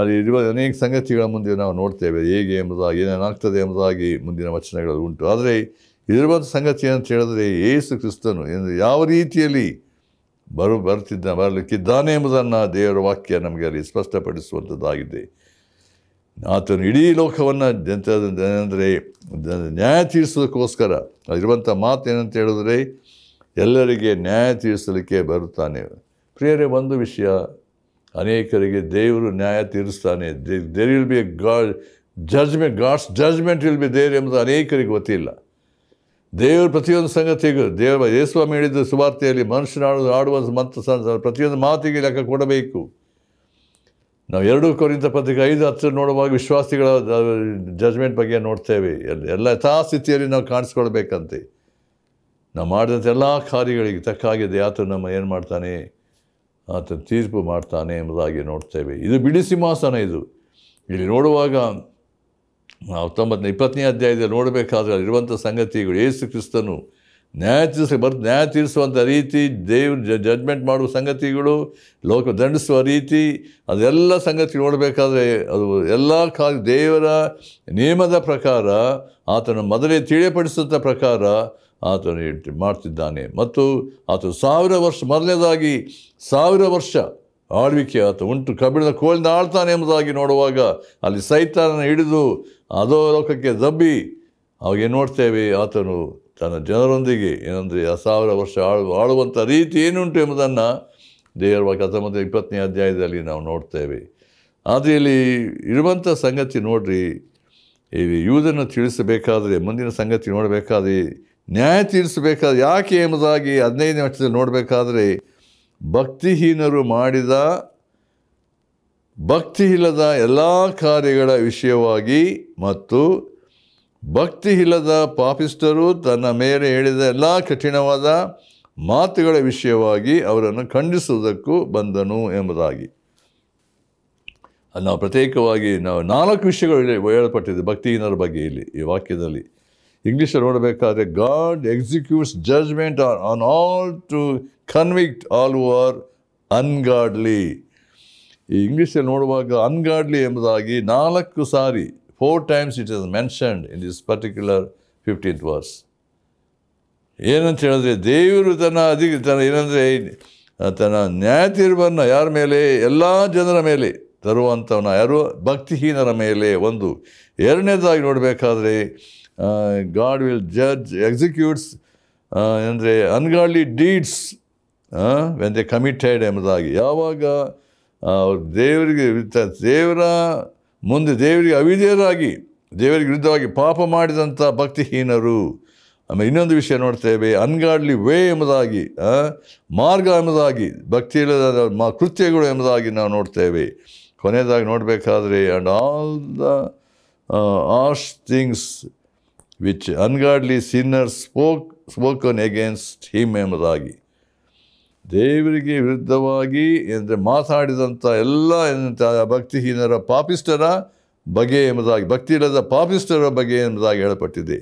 ಅಲ್ಲಿ ಇರುವ ಅನೇಕ ಸಂಗತಿಗಳ ಮುಂದೆ ನಾವು ನೋಡ್ತೇವೆ ಹೇಗೆ ಎಂಬುದಾಗಿ ಏನೇನಾಗ್ತದೆ ಎಂಬುದಾಗಿ ಮುಂದಿನ ವಚನಗಳು ಉಂಟು ಆದರೆ ಇರುವಂಥ ಸಂಗತಿ ಅಂತ ಹೇಳಿದ್ರೆ ಏಸು ಕ್ರಿಸ್ತನು ಎಂದು ಯಾವ ರೀತಿಯಲ್ಲಿ ಬರು ಬರ್ತಿದ್ದ ಬರಲಿಕ್ಕಿದ್ದಾನೆ ಎಂಬುದನ್ನು ದೇವರ ವಾಕ್ಯ ನಮಗೆ ಅಲ್ಲಿ ಸ್ಪಷ್ಟಪಡಿಸುವಂಥದ್ದಾಗಿದೆ ಆತನು ಇಡೀ ಲೋಕವನ್ನು ಜನತೆ ಅಂದರೆ ನ್ಯಾಯ ತೀರಿಸೋದಕ್ಕೋಸ್ಕರ ಅದಿರುವಂಥ ಮಾತು ಏನಂತ ಹೇಳಿದ್ರೆ ಎಲ್ಲರಿಗೆ ನ್ಯಾಯ ತೀರಿಸಲಿಕ್ಕೆ ಬರುತ್ತಾನೆ ಪ್ರಿಯರೇ ಒಂದು ವಿಷಯ ಅನೇಕರಿಗೆ ದೇವರು ನ್ಯಾಯ ತೀರಿಸ್ತಾನೆ there will be God judgment God's judgment will be there ಎಂಬುದು ಅನೇಕರಿಗೆ ಗೊತ್ತಿಲ್ಲ ದೇವರು ಪ್ರತಿಯೊಂದು ಸಂಗತಿಗೂ ದೇವ ಯೇಸ್ವಾಮಿ ಹೇಳಿದ ಸುವಾರ್ತೆಯಲ್ಲಿ ಮನುಷ್ಯನ ಆಡುವ ಮಂತ್ರ ಪ್ರತಿಯೊಂದು ಮಾತಿಗೆ ಲೆಕ್ಕ ಕೊಡಬೇಕು ನಾವು ಎರಡು ಕೊರಿಂದ ಪತ್ರಿಕೆ ಐದು ಹತ್ತು ನೋಡುವಾಗ ವಿಶ್ವಾಸಿಗಳ ಜಜ್ಮೆಂಟ್ ಬಗ್ಗೆ ನೋಡ್ತೇವೆ ಎಲ್ಲ ಎಲ್ಲ ಯಥಾಸ್ಥಿತಿಯಲ್ಲಿ ನಾವು ಕಾಣಿಸ್ಕೊಳ್ಬೇಕಂತೆ ನಾವು ಮಾಡಿದಂಥ ಎಲ್ಲ ಕಾರ್ಯಗಳಿಗೆ ತಕ್ಕಾಗಿದೆ ಆತನು ನಮ್ಮ ಏನು ಮಾಡ್ತಾನೆ ಆತನ ತೀರ್ಪು ಮಾಡ್ತಾನೆ ಎಂಬುದಾಗಿ ನೋಡ್ತೇವೆ ಇದು ಬಿಡಿಸಿ ಮಾಸನ ಇದು ಇಲ್ಲಿ ನೋಡುವಾಗ ಹತ್ತೊಂಬತ್ತನೇ ಇಪ್ಪತ್ತನೇ ಅಧ್ಯಾಯದಲ್ಲಿ ನೋಡಬೇಕಾದ್ರೆ ಇರುವಂಥ ಸಂಗತಿಗಳು ಯೇಸು ಕ್ರಿಸ್ತನು ನ್ಯಾಯ ತೀರಿಸಿ ಬರ್ ನ್ಯಾಯ ತೀರಿಸುವಂಥ ರೀತಿ ದೇವ್ರ ಜಡ್ಜ್ಮೆಂಟ್ ಮಾಡುವ ಸಂಗತಿಗಳು ಲೋಕ ದಂಡಿಸುವ ರೀತಿ ಅದೆಲ್ಲ ಸಂಗತಿ ನೋಡಬೇಕಾದ್ರೆ ಅದು ಎಲ್ಲ ಕಾ ದೇವರ ನಿಯಮದ ಪ್ರಕಾರ ಆತನ ಮೊದಲೇ ತಿಳಿಯಪಡಿಸಿದ ಪ್ರಕಾರ ಆತನು ಮಾಡ್ತಿದ್ದಾನೆ ಮತ್ತು ಆತ ಸಾವಿರ ವರ್ಷ ಮೊದಲನೇದಾಗಿ ಸಾವಿರ ವರ್ಷ ಆಳ್ವಿಕೆ ಆತ ಉಂಟು ಕಬ್ಬಿಣದ ಕೋಲಿನ ಆಳ್ತಾನೆ ಎಂಬುದಾಗಿ ನೋಡುವಾಗ ಅಲ್ಲಿ ಸೈತಾನನ ಹಿಡಿದು ಅದೋ ಲೋಕಕ್ಕೆ ದಬ್ಬಿ ಅವಾಗೇನು ನೋಡ್ತೇವೆ ಆತನು ತನ್ನ ಜನರೊಂದಿಗೆ ಏನಂದರೆ ಆ ಸಾವಿರ ವರ್ಷ ಆಳು ಆಳುವಂಥ ರೀತಿ ಏನುಂಟು ಎಂಬುದನ್ನು ದೇವರ ಕಥಮದ ಇಪ್ಪತ್ತನೇ ಅಧ್ಯಾಯದಲ್ಲಿ ನಾವು ನೋಡ್ತೇವೆ ಆದರೆ ಇಲ್ಲಿ ಇರುವಂಥ ಸಂಗತಿ ನೋಡ್ರಿ ಈ ಯೂದನ್ನು ತಿಳಿಸಬೇಕಾದ್ರೆ ಮುಂದಿನ ಸಂಗತಿ ನೋಡಬೇಕಾದ್ರೆ ನ್ಯಾಯ ತೀರಿಸಬೇಕಾದ್ರೆ ಯಾಕೆ ಎಂಬುದಾಗಿ ಹದಿನೈದನೇ ವರ್ಷದಲ್ಲಿ ನೋಡಬೇಕಾದ್ರೆ ಭಕ್ತಿಹೀನರು ಮಾಡಿದ ಭಕ್ತಿ ಇಲ್ಲದ ಎಲ್ಲ ಕಾರ್ಯಗಳ ವಿಷಯವಾಗಿ ಮತ್ತು ಭಕ್ತಿ ಇಲ್ಲದ ಪಾಪಿಸ್ಟರು ತನ್ನ ಮೇಲೆ ಹೇಳಿದ ಎಲ್ಲ ಕಠಿಣವಾದ ಮಾತುಗಳ ವಿಷಯವಾಗಿ ಅವರನ್ನು ಖಂಡಿಸುವುದಕ್ಕೂ ಬಂದನು ಎಂಬುದಾಗಿ ನಾವು ಪ್ರತ್ಯೇಕವಾಗಿ ನಾವು ನಾಲ್ಕು ವಿಷಯಗಳು ಹೇಳಲ್ಪಟ್ಟಿದೆ ಭಕ್ತಿಹೀನರ ಬಗ್ಗೆ ಇಲ್ಲಿ ಈ ವಾಕ್ಯದಲ್ಲಿ ಇಂಗ್ಲೀಷಲ್ಲಿ ನೋಡಬೇಕಾದ್ರೆ God executes judgment are on all to convict all over ungodly ಈ ಇಂಗ್ಲೀಷಲ್ಲಿ ನೋಡುವಾಗ ಅನ್ಗಾಡ್ಲಿ ಎಂಬುದಾಗಿ ನಾಲ್ಕು ಸಾರಿ four times it is mentioned in this particular fifteenth verse ಏನಂತ ಹೇಳಿದ್ರೆ ದೇವರು ತನ್ನ ಅಧಿಕ ತನ್ನ ಏನಂದರೆ ತನ್ನ ನ್ಯಾಯ ತೀರ್ಪನ್ನು ಯಾರ ಮೇಲೆ ಎಲ್ಲ ಜನರ ಮೇಲೆ ತರುವಂಥವನ್ನ ಯಾರು ಭಕ್ತಿಹೀನರ ಮೇಲೆ ಒಂದು ಎರಡನೇದಾಗಿ ನೋಡಬೇಕಾದ್ರೆ ಗಾಡ್ ವಿಲ್ ಜಡ್ಜ್ ಎಕ್ಸಿಕ್ಯೂಟ್ಸ್ ಅಂದರೆ ungodly deeds when they committed ಎಂಬುದಾಗಿ ಯಾವಾಗ ಅವ್ರು ದೇವರಿಗೆ ದೇವರ ಮುಂದೆ ದೇವರಿಗೆ ಅವಿಧೇಯರಾಗಿ ದೇವರಿಗೆ ವಿರುದ್ಧವಾಗಿ ಪಾಪ ಮಾಡಿದಂಥ ಭಕ್ತಿಹೀನರು ಆಮೇಲೆ ಇನ್ನೊಂದು ವಿಷಯ ನೋಡ್ತೇವೆ ಅನ್ಗಾಡ್ಲಿ ವೇ ಎಂಬುದಾಗಿ ಮಾರ್ಗ ಎಂಬುದಾಗಿ ಭಕ್ತಿ ಇಲ್ಲದ ಕೃತ್ಯಗಳು ಎಂಬುದಾಗಿ ನಾವು ನೋಡ್ತೇವೆ ಕೊನೆಯದಾಗಿ ನೋಡಬೇಕಾದ್ರೆ and all the harsh things which ungodly sinners spoke spoken against him ಎಂಬುದಾಗಿ ದೇವರಿಗೆ ವಿರುದ್ಧವಾಗಿ ಎಂದರೆ ಮಾತಾಡಿದಂಥ ಎಲ್ಲ ಭಕ್ತಿಹೀನರ ಪಾಪಿಸ್ಟರ ಬಗೆ ಎಂಬುದಾಗಿ ಭಕ್ತಿ ಇಲ್ಲದ ಪಾಪಿಸ್ಟರ ಬಗೆ ಎಂಬುದಾಗಿ ಹೇಳಪಟ್ಟಿದೆ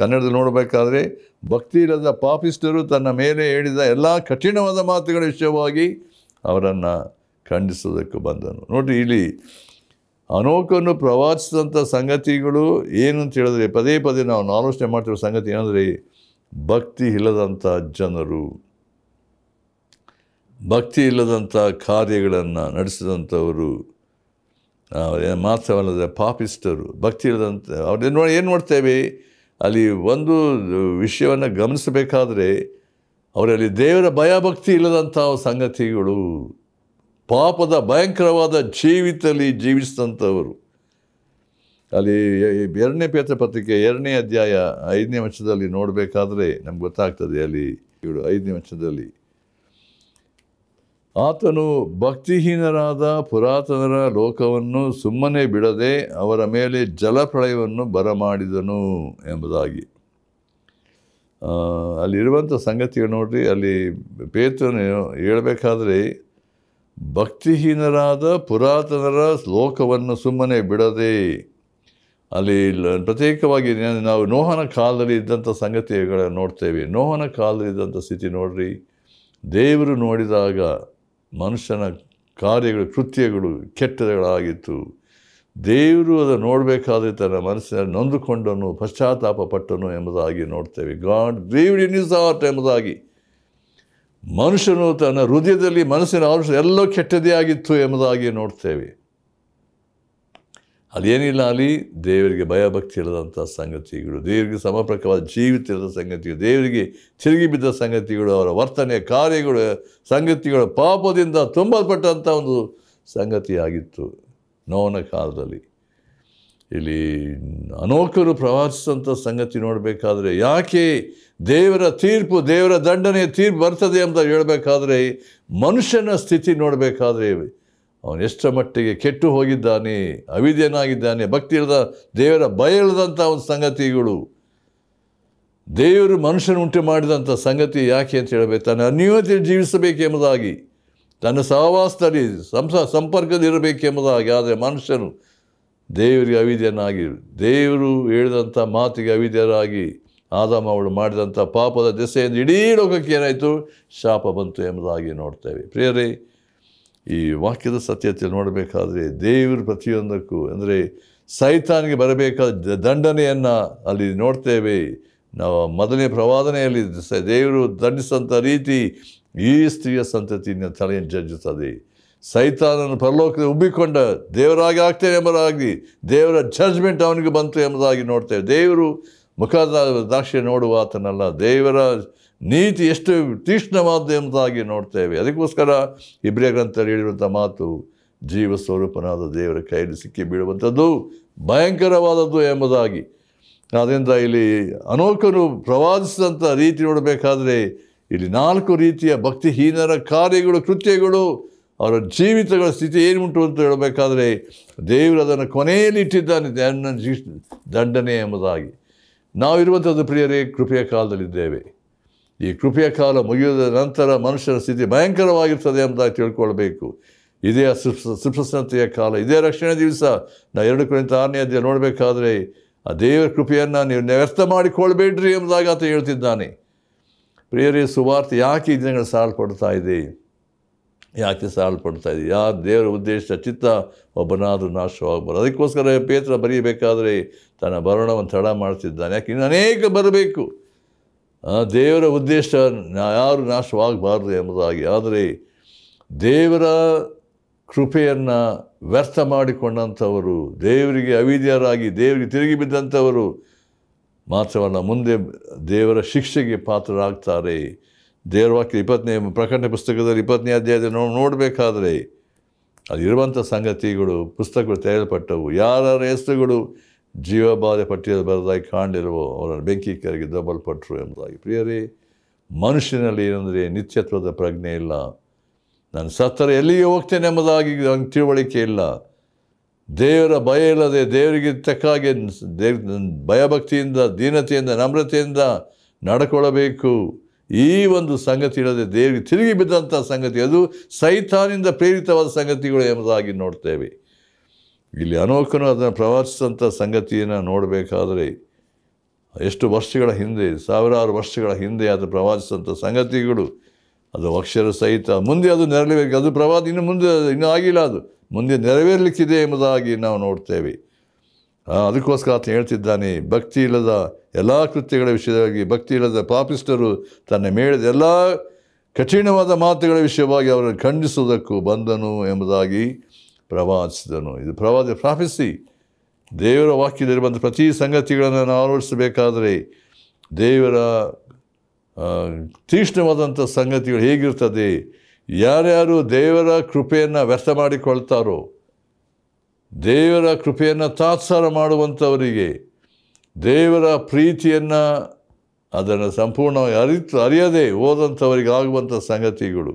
ಕನ್ನಡದಲ್ಲಿ ನೋಡಬೇಕಾದ್ರೆ ಭಕ್ತಿ ಇಲ್ಲದ ಪಾಪಿಸ್ಟರು ತನ್ನ ಮೇಲೆ ಹೇಳಿದ ಎಲ್ಲ ಕಠಿಣವಾದ ಮಾತುಗಳ ವಿಷಯವಾಗಿ ಅವರನ್ನು ಖಂಡಿಸೋದಕ್ಕೆ ಬಂದನು ನೋಡಿ ಇಲ್ಲಿ ಅನೋಕನ್ನು ಪ್ರವಾಸಿಸಿದಂಥ ಸಂಗತಿಗಳು ಏನು ಅಂತ ಹೇಳಿದ್ರೆ ಪದೇ ಪದೇ ನಾವು ಆಲೋಚನೆ ಮಾಡ್ತಿರೋ ಸಂಗತಿ ಏನಂದರೆ ಭಕ್ತಿ ಇಲ್ಲದಂಥ ಜನರು ಭಕ್ತಿ ಇಲ್ಲದಂಥ ಕಾರ್ಯಗಳನ್ನು ನಡೆಸಿದಂಥವರು ಮಾತ್ರವಲ್ಲದೆ ಪಾಪಿಸ್ಟರು ಭಕ್ತಿ ಇಲ್ಲದಂಥ ಅವ್ರದ್ದು ನೋಡಿ ಏನು ನೋಡ್ತೇವೆ ಅಲ್ಲಿ ಒಂದು ವಿಷಯವನ್ನು ಗಮನಿಸಬೇಕಾದ್ರೆ ಅವರಲ್ಲಿ ದೇವರ ಭಯ ಭಕ್ತಿ ಇಲ್ಲದಂಥ ಸಂಗತಿಗಳು ಪಾಪದ ಭಯಂಕರವಾದ ಜೀವಿತಲ್ಲಿ ಜೀವಿಸಿದಂಥವರು ಅಲ್ಲಿ ಎರಡನೇ ಪೇತ್ರ ಪತ್ರಿಕೆ ಎರಡನೇ ಅಧ್ಯಾಯ ಐದನೇ ವರ್ಷದಲ್ಲಿ ನೋಡಬೇಕಾದ್ರೆ ನಮ್ಗೆ ಗೊತ್ತಾಗ್ತದೆ ಅಲ್ಲಿ ಇವಳು ಐದನೇ ವರ್ಷದಲ್ಲಿ ಆತನು ಭಕ್ತಿಹೀನರಾದ ಪುರಾತನರ ಲೋಕವನ್ನು ಸುಮ್ಮನೆ ಬಿಡದೆ ಅವರ ಮೇಲೆ ಜಲಪ್ರಳಯವನ್ನು ಬರಮಾಡಿದನು ಎಂಬುದಾಗಿ ಅಲ್ಲಿರುವಂಥ ಸಂಗತಿಗಳು ನೋಡ್ರಿ ಅಲ್ಲಿ ಪೇತನು ಹೇಳಬೇಕಾದ್ರೆ ಭಕ್ತಿಹೀನರಾದ ಪುರಾತನರ ಶ್ಲೋಕವನ್ನು ಸುಮ್ಮನೆ ಬಿಡದೆ ಅಲ್ಲಿ ಪ್ರತ್ಯೇಕವಾಗಿ ನಾವು ನೋಹನ ಕಾಲದಲ್ಲಿ ಇದ್ದಂಥ ಸಂಗತಿಗಳನ್ನು ನೋಡ್ತೇವೆ ನೋಹನ ಕಾಲದಲ್ಲಿ ಇದ್ದಂಥ ಸ್ಥಿತಿ ನೋಡ್ರಿ ದೇವರು ನೋಡಿದಾಗ ಮನುಷ್ಯನ ಕಾರ್ಯಗಳು ಕೃತ್ಯಗಳು ಕೆಟ್ಟಗಳಾಗಿತ್ತು ದೇವರು ಅದನ್ನು ನೋಡಬೇಕಾದ್ರೆ ತನ್ನ ಮನಸ್ಸಿನಲ್ಲಿ ನೊಂದುಕೊಂಡನು ಪಶ್ಚಾತ್ತಾಪ ಪಟ್ಟನು ಎಂಬುದಾಗಿ ನೋಡ್ತೇವೆ ಗಾಡ್ ದೇವ್ ಇನ್ ಇಸ್ ಆರ್ಟ್ ಎಂಬುದಾಗಿ ಮನುಷ್ಯನು ತನ್ನ ಹೃದಯದಲ್ಲಿ ಮನಸ್ಸಿನ ಅಂಶ ಎಲ್ಲೋ ಕೆಟ್ಟದೇ ಆಗಿತ್ತು ಎಂಬುದಾಗಿ ನೋಡ್ತೇವೆ ಅದೇನಿಲ್ಲ ಅಲ್ಲಿ ದೇವರಿಗೆ ಭಯಭಕ್ತಿ ಇಲ್ಲದಂಥ ಸಂಗತಿಗಳು ದೇವರಿಗೆ ಸಮರ್ಪಕವಾದ ಜೀವಿತ ಇಲ್ಲದ ಸಂಗತಿಗಳು ದೇವರಿಗೆ ತಿರುಗಿ ಬಿದ್ದ ಸಂಗತಿಗಳು ಅವರ ವರ್ತನೆ ಕಾರ್ಯಗಳು ಸಂಗತಿಗಳು ಪಾಪದಿಂದ ತುಂಬಲ್ಪಟ್ಟಂಥ ಒಂದು ಸಂಗತಿಯಾಗಿತ್ತು ನೋವನ ಕಾಲದಲ್ಲಿ ಇಲ್ಲಿ ಅನೋಕರು ಪ್ರವಾಸಿಸಿದಂಥ ಸಂಗತಿ ನೋಡಬೇಕಾದ್ರೆ ಯಾಕೆ ದೇವರ ತೀರ್ಪು ದೇವರ ದಂಡನೆಯ ತೀರ್ಪು ಬರ್ತದೆ ಅಂತ ಹೇಳಬೇಕಾದ್ರೆ ಮನುಷ್ಯನ ಸ್ಥಿತಿ ನೋಡಬೇಕಾದ್ರೆ ಅವನು ಎಷ್ಟರ ಮಟ್ಟಿಗೆ ಕೆಟ್ಟು ಹೋಗಿದ್ದಾನೆ ಅವಿದ್ಯನಾಗಿದ್ದಾನೆ ಭಕ್ತಿ ಇಲ್ಲದ ದೇವರ ಭಯ ಇಲ್ಲದಂಥ ಒಂದು ಸಂಗತಿಗಳು ದೇವರು ಮನುಷ್ಯನ ಉಂಟು ಮಾಡಿದಂಥ ಸಂಗತಿ ಯಾಕೆ ಅಂತ ಹೇಳಬೇಕು ತನ್ನ ಅನ್ಯೂನ್ಯತೆಯಲ್ಲಿ ಜೀವಿಸಬೇಕೆಂಬುದಾಗಿ ತನ್ನ ಸಹವಾಸದಲ್ಲಿ ಸಂಸ ಸಂಪರ್ಕದಲ್ಲಿರಬೇಕೆಂಬುದಾಗಿ ಆದರೆ ಮನುಷ್ಯನು ದೇವರಿಗೆ ಅವಿದ್ಯನಾಗಿ ದೇವರು ಹೇಳಿದಂಥ ಮಾತಿಗೆ ಅವಿದ್ಯರಾಗಿ ಆದಾಮ ಅವಳು ಮಾಡಿದಂಥ ಪಾಪದ ದೆಸೆಯಿಂದ ಇಡೀ ಲೋಕಕ್ಕೆ ಏನಾಯಿತು ಶಾಪ ಬಂತು ಎಂಬುದಾಗಿ ನೋಡ್ತೇವೆ ಪ್ರಿಯರೇ ಈ ವಾಕ್ಯದ ಸತ್ಯತೆ ನೋಡಬೇಕಾದ್ರೆ ದೇವರು ಪ್ರತಿಯೊಂದಕ್ಕೂ ಅಂದರೆ ಸೈತಾನಿಗೆ ಬರಬೇಕಾದ ದಂಡನೆಯನ್ನು ಅಲ್ಲಿ ನೋಡ್ತೇವೆ ನಾವು ಮೊದಲನೇ ಪ್ರವಾದನೆಯಲ್ಲಿ ದೇವರು ದಂಡಿಸಿದಂಥ ರೀತಿ ಈ ಸ್ತ್ರೀಯ ಸಂತತಿಯನ್ನು ತಲೆಯನ್ನು ಜಜ್ಜುತ್ತದೆ ಸೈತಾನನ್ನು ಪರಲೋಕದ ಉಬ್ಬಿಕೊಂಡ ದೇವರಾಗಿ ಆಗ್ತೇನೆ ಎಂಬುದಾಗಿ ದೇವರ ಜಜ್ಮೆಂಟ್ ಅವನಿಗೆ ಬಂತು ಎಂಬುದಾಗಿ ನೋಡ್ತೇವೆ ದೇವರು ಮುಖದ ದಾಕ್ಷಿ ನೋಡುವ ಆತನಲ್ಲ ದೇವರ ನೀತಿ ಎಷ್ಟು ತೀಕ್ಷ್ಣವಾದ್ದು ಎಂಬುದಾಗಿ ನೋಡ್ತೇವೆ ಅದಕ್ಕೋಸ್ಕರ ಇಬ್ರಿಯ ಗ್ರಂಥರು ಹೇಳಿರುವಂಥ ಮಾತು ಜೀವ ಸ್ವರೂಪನಾದ ದೇವರ ಕೈಯಲ್ಲಿ ಸಿಕ್ಕಿ ಬೀಳುವಂಥದ್ದು ಭಯಂಕರವಾದದ್ದು ಎಂಬುದಾಗಿ ಆದ್ದರಿಂದ ಇಲ್ಲಿ ಅನೋಕರು ಪ್ರವಾದಿಸಿದಂಥ ರೀತಿ ನೋಡಬೇಕಾದ್ರೆ ಇಲ್ಲಿ ನಾಲ್ಕು ರೀತಿಯ ಭಕ್ತಿಹೀನರ ಕಾರ್ಯಗಳು ಕೃತ್ಯಗಳು ಅವರ ಜೀವಿತಗಳ ಸ್ಥಿತಿ ಏನು ಉಂಟು ಅಂತ ಹೇಳಬೇಕಾದ್ರೆ ದೇವರು ಅದನ್ನು ಕೊನೆಯಲ್ಲಿ ಇಟ್ಟಿದ್ದಾನೆ ದಂಡ ದಂಡನೆ ಎಂಬುದಾಗಿ ನಾವಿರುವಂಥದ್ದು ಪ್ರಿಯರೇ ಕೃಪೆಯ ಕಾಲದಲ್ಲಿದ್ದೇವೆ ಈ ಕೃಪೆಯ ಕಾಲ ಮುಗಿಯುವ ನಂತರ ಮನುಷ್ಯನ ಸ್ಥಿತಿ ಭಯಂಕರವಾಗಿರ್ತದೆ ಎಂಬುದಾಗಿ ತಿಳ್ಕೊಳ್ಬೇಕು ಇದೇ ಸುಪ್ರಸನ್ನತೆಯ ಕಾಲ ಇದೇ ರಕ್ಷಣೆ ದಿವಸ ನಾ ಎರಡು ಕುರಿತ ಆರನೇ ಅಧ್ಯಾಯ ನೋಡಬೇಕಾದ್ರೆ ಆ ದೇವರ ಕೃಪೆಯನ್ನು ನೀವು ವ್ಯರ್ಥ ಮಾಡಿಕೊಳ್ಬೇಡ್ರಿ ಎಂಬುದಾಗಿ ಆತ ಹೇಳ್ತಿದ್ದಾನೆ ಪ್ರಿಯರೇ ಸುವಾರ್ತೆ ಯಾಕೆ ಈ ದಿನಗಳು ಸಾಲ್ಪಡ್ತಾ ಇದೆ ಯಾಕೆ ಸಾಲ್ಪಡ್ತಾ ಇದೆ ಯಾರು ದೇವರ ಉದ್ದೇಶ ಚಿತ್ತ ಒಬ್ಬನಾದರೂ ನಾಶವಾಗಬಾರ್ದು ಅದಕ್ಕೋಸ್ಕರ ಪೇತ್ರ ಬರೀಬೇಕಾದರೆ ತನ್ನ ಬರೋಣವನ್ನು ತಡ ಮಾಡ್ತಿದ್ದಾನೆ ಯಾಕೆ ಇನ್ನು ಅನೇಕ ಬರಬೇಕು ದೇವರ ಉದ್ದೇಶ ಯಾರು ನಾಶವಾಗಬಾರ್ದು ಎಂಬುದಾಗಿ ಆದರೆ ದೇವರ ಕೃಪೆಯನ್ನು ವ್ಯರ್ಥ ಮಾಡಿಕೊಂಡಂಥವರು ದೇವರಿಗೆ ಅವಿದ್ಯರಾಗಿ ದೇವರಿಗೆ ತಿರುಗಿ ಬಿದ್ದಂಥವರು ಮಾತ್ರವಲ್ಲ ಮುಂದೆ ದೇವರ ಶಿಕ್ಷೆಗೆ ಪಾತ್ರರಾಗ್ತಾರೆ ದೇವರ ವಾಕ್ಯ ಇಪ್ಪತ್ತನೇ ಪ್ರಕಟಣೆ ಪುಸ್ತಕದಲ್ಲಿ ಇಪ್ಪತ್ತನೇ ಅಧ್ಯಾಯದ ನೋ ನೋಡಬೇಕಾದ್ರೆ ಅಲ್ಲಿರುವಂಥ ಸಂಗತಿಗಳು ಪುಸ್ತಕಗಳು ತೆರೆಯಲ್ಪಟ್ಟವು ಯಾರ ಹೆಸರುಗಳು ಜೀವಬಾಧೆ ಪಟ್ಟಿಯಲ್ಲಿ ಬರದಾಗಿ ಕಾಣಲಿರುವ ಅವರನ್ನು ಬೆಂಕಿ ಕರೆಗೆ ದಬ್ಬಲ್ಪಟ್ಟರು ಎಂಬುದಾಗಿ ಪ್ರಿಯರೇ ಮನುಷ್ಯನಲ್ಲಿ ಏನಂದರೆ ನಿತ್ಯತ್ವದ ಪ್ರಜ್ಞೆ ಇಲ್ಲ ನಾನು ಸತ್ತರೆ ಎಲ್ಲಿಗೆ ಹೋಗ್ತೇನೆ ಎಂಬುದಾಗಿ ನಂಗೆ ತಿಳುವಳಿಕೆ ಇಲ್ಲ ದೇವರ ಭಯ ಇಲ್ಲದೆ ದೇವರಿಗೆ ತಕ್ಕ ಹಾಗೆ ದೇವ್ ಭಯಭಕ್ತಿಯಿಂದ ದೀನತೆಯಿಂದ ನಮ್ರತೆಯಿಂದ ನಡ್ಕೊಳ್ಳಬೇಕು ಈ ಒಂದು ಸಂಗತಿ ಇಲ್ಲದೆ ದೇವಿ ತಿರುಗಿ ಬಿದ್ದಂಥ ಸಂಗತಿ ಅದು ಸೈತಾನಿಂದ ಪ್ರೇರಿತವಾದ ಸಂಗತಿಗಳು ಎಂಬುದಾಗಿ ನೋಡ್ತೇವೆ ಇಲ್ಲಿ ಅನೋಕನು ಅದನ್ನು ಪ್ರವಾಸಿಸಿದಂಥ ಸಂಗತಿಯನ್ನು ನೋಡಬೇಕಾದರೆ ಎಷ್ಟು ವರ್ಷಗಳ ಹಿಂದೆ ಸಾವಿರಾರು ವರ್ಷಗಳ ಹಿಂದೆ ಅದು ಪ್ರವಾಸಿಸಿದಂಥ ಸಂಗತಿಗಳು ಅದು ಅಕ್ಷರ ಸಹಿತ ಮುಂದೆ ಅದು ನೆರವೇರಲಿಕ್ಕೆ ಅದು ಪ್ರವಾದ ಇನ್ನು ಮುಂದೆ ಇನ್ನೂ ಆಗಿಲ್ಲ ಅದು ಮುಂದೆ ನೆರವೇರಲಿಕ್ಕಿದೆ ಎಂಬುದಾಗಿ ನಾವು ನೋಡ್ತೇವೆ ಅದಕ್ಕೋಸ್ಕರ ಆತ ಹೇಳ್ತಿದ್ದಾನೆ ಭಕ್ತಿ ಇಲ್ಲದ ಎಲ್ಲ ಕೃತ್ಯಗಳ ವಿಷಯವಾಗಿ ಭಕ್ತಿ ಇಲ್ಲದ ಪಾಪಿಸ್ಟರು ತನ್ನ ಮೇಳದ ಎಲ್ಲ ಕಠಿಣವಾದ ಮಾತುಗಳ ವಿಷಯವಾಗಿ ಅವರನ್ನು ಖಂಡಿಸುವುದಕ್ಕೂ ಬಂದನು ಎಂಬುದಾಗಿ ಪ್ರವಾದಿಸಿದನು ಇದು ಪ್ರವಾದ ಪ್ರಾಪಿಸಿ ದೇವರ ವಾಕ್ಯದಲ್ಲಿ ಬಂದ ಪ್ರತಿ ಸಂಗತಿಗಳನ್ನು ನಾವು ಅಳವಡಿಸಬೇಕಾದರೆ ದೇವರ ತೀಕ್ಷ್ಣವಾದಂಥ ಸಂಗತಿಗಳು ಹೇಗಿರ್ತದೆ ಯಾರ್ಯಾರು ದೇವರ ಕೃಪೆಯನ್ನು ವ್ಯರ್ಥ ಮಾಡಿಕೊಳ್ತಾರೋ ದೇವರ ಕೃಪೆಯನ್ನು ತಾತ್ಸಾರ ಮಾಡುವಂಥವರಿಗೆ ದೇವರ ಪ್ರೀತಿಯನ್ನು ಅದನ್ನು ಸಂಪೂರ್ಣವಾಗಿ ಅರಿತು ಅರಿಯದೇ ಓದಂಥವರಿಗೆ ಆಗುವಂಥ ಸಂಗತಿಗಳು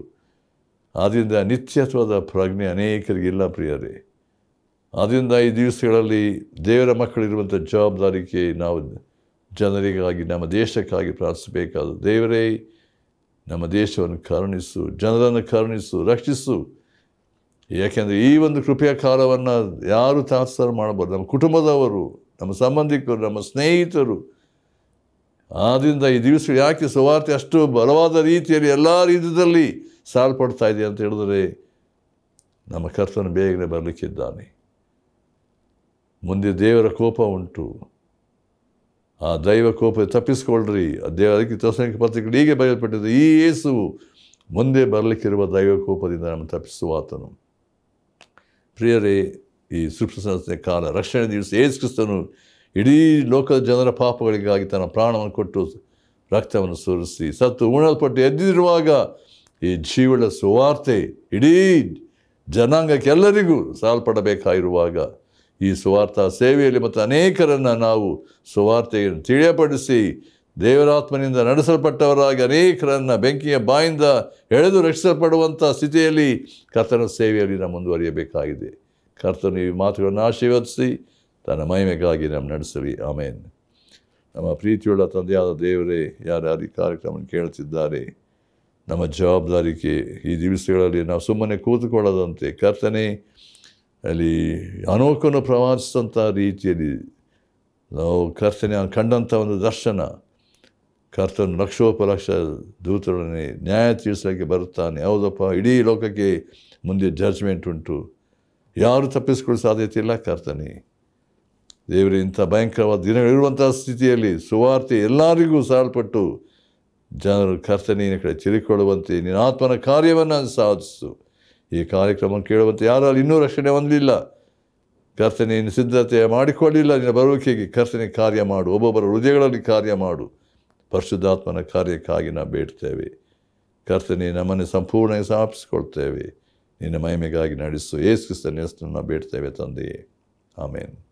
ಆದ್ದರಿಂದ ನಿತ್ಯತ್ವದ ಪ್ರಜ್ಞೆ ಅನೇಕರಿಗೆ ಇಲ್ಲ ಪ್ರಿಯರೇ ಆದ್ದರಿಂದ ಈ ದಿವಸಗಳಲ್ಲಿ ದೇವರ ಮಕ್ಕಳಿರುವಂಥ ಜವಾಬ್ದಾರಿಕೆ ನಾವು ಜನರಿಗಾಗಿ ನಮ್ಮ ದೇಶಕ್ಕಾಗಿ ಪ್ರಾರ್ಥಿಸಬೇಕಾದ ದೇವರೇ ನಮ್ಮ ದೇಶವನ್ನು ಕರುಣಿಸು ಜನರನ್ನು ಕರುಣಿಸು ರಕ್ಷಿಸು ಏಕೆಂದರೆ ಈ ಒಂದು ಕೃಪೆಯ ಕಾಲವನ್ನು ಯಾರು ತಾತ್ಸಾರ ಮಾಡಬಾರ್ದು ನಮ್ಮ ಕುಟುಂಬದವರು ನಮ್ಮ ಸಂಬಂಧಿಕರು ನಮ್ಮ ಸ್ನೇಹಿತರು ಆದ್ದರಿಂದ ಈ ದಿವಸ ಯಾಕೆ ಸುವಾರ್ತೆ ಅಷ್ಟು ಬಲವಾದ ರೀತಿಯಲ್ಲಿ ಎಲ್ಲ ರೀತಿಯಲ್ಲಿ ಸಾಲ್ಪಡ್ತಾ ಇದೆ ಅಂತ ಹೇಳಿದರೆ ನಮ್ಮ ಕರ್ತನ ಬೇಗನೆ ಬರಲಿಕ್ಕಿದ್ದಾನೆ ಮುಂದೆ ದೇವರ ಕೋಪ ಉಂಟು ಆ ದೈವ ಕೋಪ ತಪ್ಪಿಸ್ಕೊಳ್ರಿ ದೇವ ಅದಕ್ಕೆ ತೋಸಂಖ್ಯೆ ಪತ್ರಿಕೆಗಳು ಹೀಗೆ ಬಯಲ್ಪಟ್ಟಿದ್ದು ಈ ಏಸು ಮುಂದೆ ಬರಲಿಕ್ಕಿರುವ ದೈವ ಕೋಪದಿಂದ ನಮ್ಮ ಆತನು ಪ್ರಿಯರೇ ಈ ಸೂಕ್ಷ್ಮ ಸಂಸ್ಥೆಯ ಕಾಲ ರಕ್ಷಣೆ ದಿವಸ ಏಸು ಕ್ರಿಸ್ತನು ಇಡೀ ಲೋಕದ ಜನರ ಪಾಪಗಳಿಗಾಗಿ ತನ್ನ ಪ್ರಾಣವನ್ನು ಕೊಟ್ಟು ರಕ್ತವನ್ನು ಸುರಿಸಿ ಸತ್ತು ಉಣಲ್ಪಟ್ಟು ಎದ್ದಿರುವಾಗ ಈ ಜೀವಳ ಸುವಾರ್ತೆ ಇಡೀ ಜನಾಂಗಕ್ಕೆಲ್ಲರಿಗೂ ಎಲ್ಲರಿಗೂ ಸಾಲ್ಪಡಬೇಕಾಗಿರುವಾಗ ಈ ಸುವಾರ್ಥ ಸೇವೆಯಲ್ಲಿ ಮತ್ತು ಅನೇಕರನ್ನು ನಾವು ಸುವಾರ್ತೆಯನ್ನು ತಿಳಿಯಪಡಿಸಿ ದೇವರಾತ್ಮನಿಂದ ನಡೆಸಲ್ಪಟ್ಟವರಾಗಿ ಅನೇಕರನ್ನು ಬೆಂಕಿಯ ಬಾಯಿಂದ ಎಳೆದು ರಕ್ಷಿಸಲ್ಪಡುವಂಥ ಸ್ಥಿತಿಯಲ್ಲಿ ಕರ್ತನ ಸೇವೆಯಲ್ಲಿ ನಾವು ಮುಂದುವರಿಯಬೇಕಾಗಿದೆ ಕರ್ತನು ಈ ಮಾತುಗಳನ್ನು ಆಶೀರ್ವದಿಸಿ ತನ್ನ ಮಹಿಮೆಗಾಗಿ ನಮ್ಮ ನಡೆಸಲಿ ಆಮೇನ್ ನಮ್ಮ ಪ್ರೀತಿಯುಳ್ಳ ತಂದೆಯಾದ ದೇವರೇ ಯಾರ್ಯಾರು ಈ ಕಾರ್ಯಕ್ರಮವನ್ನು ಕೇಳುತ್ತಿದ್ದಾರೆ ನಮ್ಮ ಜವಾಬ್ದಾರಿಕೆ ಈ ದಿವಸಗಳಲ್ಲಿ ನಾವು ಸುಮ್ಮನೆ ಕೂತುಕೊಳ್ಳದಂತೆ ಕರ್ತನೆ ಅಲ್ಲಿ ಅನೋಕನ್ನು ಪ್ರವಾಸಿಸಿದಂಥ ರೀತಿಯಲ್ಲಿ ನಾವು ಕರ್ತನೆ ಕಂಡಂಥ ಒಂದು ದರ್ಶನ ಕರ್ತನು ಲಕ್ಷೋಪಲಕ್ಷ ದೂತರೊಡನೆ ನ್ಯಾಯ ತೀರ್ಸೋಕ್ಕೆ ಬರುತ್ತಾನೆ ಯಾವುದಪ್ಪ ಇಡೀ ಲೋಕಕ್ಕೆ ಮುಂದೆ ಜಡ್ಜ್ಮೆಂಟ್ ಉಂಟು ಯಾರು ತಪ್ಪಿಸ್ಕೊಳ್ಳೋ ಸಾಧ್ಯತೆ ಇಲ್ಲ ಕರ್ತನೆ ದೇವರು ಇಂಥ ಭಯಂಕರವಾದ ದಿನಗಳಿರುವಂಥ ಸ್ಥಿತಿಯಲ್ಲಿ ಸುವಾರ್ತೆ ಎಲ್ಲರಿಗೂ ಸಾಲ್ಪಟ್ಟು ಜನರು ಕರ್ತನೆಯ ಕಡೆ ತಿರುಕೊಳ್ಳುವಂತೆ ನಿನ್ನ ಆತ್ಮನ ಕಾರ್ಯವನ್ನು ಸಾಧಿಸು ಈ ಕಾರ್ಯಕ್ರಮ ಕೇಳುವಂತೆ ಯಾರಲ್ಲಿ ಇನ್ನೂ ರಕ್ಷಣೆ ಹೊಂದಲಿಲ್ಲ ಕರ್ತನೆಯನ್ನು ಸಿದ್ಧತೆ ಮಾಡಿಕೊಳ್ಳಿಲ್ಲ ನಿನ್ನ ಬರುವಿಕೆಗೆ ಕರ್ತನೆ ಕಾರ್ಯ ಮಾಡು ಒಬ್ಬೊಬ್ಬರ ಹೃದಯಗಳಲ್ಲಿ ಕಾರ್ಯ ಮಾಡು ಪರಿಶುದ್ಧಾತ್ಮನ ಕಾರ್ಯಕ್ಕಾಗಿ ನಾವು ಬೇಡ್ತೇವೆ ಕರ್ತನೆ ನಮ್ಮನ್ನು ಸಂಪೂರ್ಣ ಸಮರ್ಪಿಸ್ಕೊಳ್ತೇವೆ ನಿನ್ನ ಮಹಿಮೆಗಾಗಿ ನಡೆಸು ಏಸು ಕ್ರಿಸ್ತನ ಹೆಸರನ್ನು ಬೇಡ್ತೇವೆ ತಂದೆಯೇ ಆಮೇನು